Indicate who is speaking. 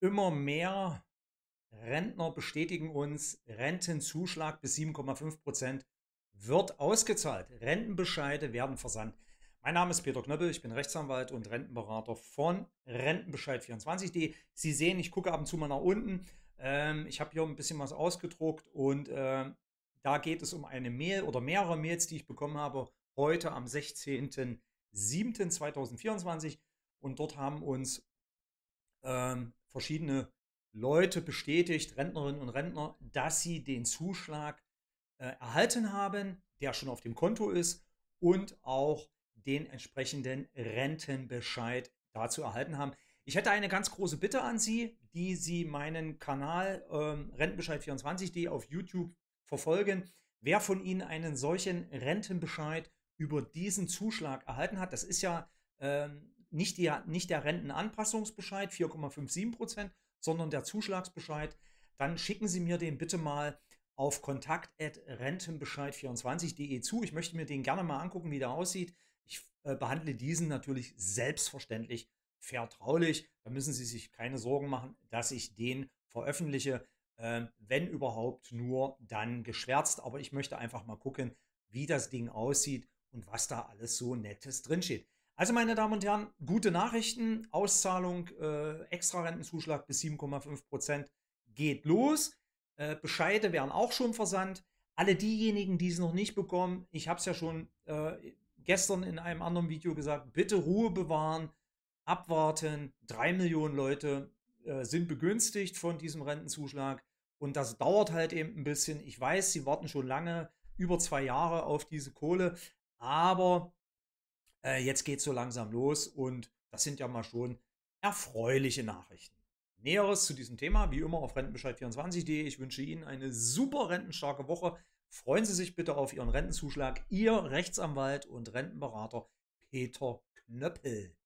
Speaker 1: immer mehr Rentner bestätigen uns, Rentenzuschlag bis 7,5 Prozent wird ausgezahlt. Rentenbescheide werden versandt. Mein Name ist Peter Knöppel, ich bin Rechtsanwalt und Rentenberater von Rentenbescheid24.de. Sie sehen, ich gucke ab und zu mal nach unten. Ähm, ich habe hier ein bisschen was ausgedruckt und ähm, da geht es um eine Mail oder mehrere Mails, die ich bekommen habe heute am 16.07.2024. Und dort haben uns ähm, verschiedene Leute bestätigt, Rentnerinnen und Rentner, dass sie den Zuschlag äh, erhalten haben, der schon auf dem Konto ist und auch den entsprechenden Rentenbescheid dazu erhalten haben. Ich hätte eine ganz große Bitte an Sie, die Sie meinen Kanal ähm, Rentenbescheid24.de auf YouTube verfolgen. Wer von Ihnen einen solchen Rentenbescheid über diesen Zuschlag erhalten hat, das ist ja ähm, nicht, die, nicht der Rentenanpassungsbescheid 4,57 Prozent, sondern der Zuschlagsbescheid, dann schicken Sie mir den bitte mal auf kontakt.rentenbescheid24.de zu. Ich möchte mir den gerne mal angucken, wie der aussieht. Ich äh, behandle diesen natürlich selbstverständlich vertraulich. Da müssen Sie sich keine Sorgen machen, dass ich den veröffentliche. Äh, wenn überhaupt nur dann geschwärzt. Aber ich möchte einfach mal gucken, wie das Ding aussieht und was da alles so Nettes drinsteht. Also meine Damen und Herren, gute Nachrichten. Auszahlung, äh, Extra-Rentenzuschlag bis 7,5 Prozent geht los. Äh, Bescheide werden auch schon versandt. Alle diejenigen, die es noch nicht bekommen, ich habe es ja schon äh, gestern in einem anderen Video gesagt, bitte Ruhe bewahren, abwarten. Drei Millionen Leute äh, sind begünstigt von diesem Rentenzuschlag und das dauert halt eben ein bisschen. Ich weiß, sie warten schon lange, über zwei Jahre auf diese Kohle, aber äh, jetzt geht es so langsam los und das sind ja mal schon erfreuliche Nachrichten. Näheres zu diesem Thema, wie immer auf rentenbescheid24.de. Ich wünsche Ihnen eine super rentenstarke Woche. Freuen Sie sich bitte auf Ihren Rentenzuschlag. Ihr Rechtsanwalt und Rentenberater Peter Knöppel.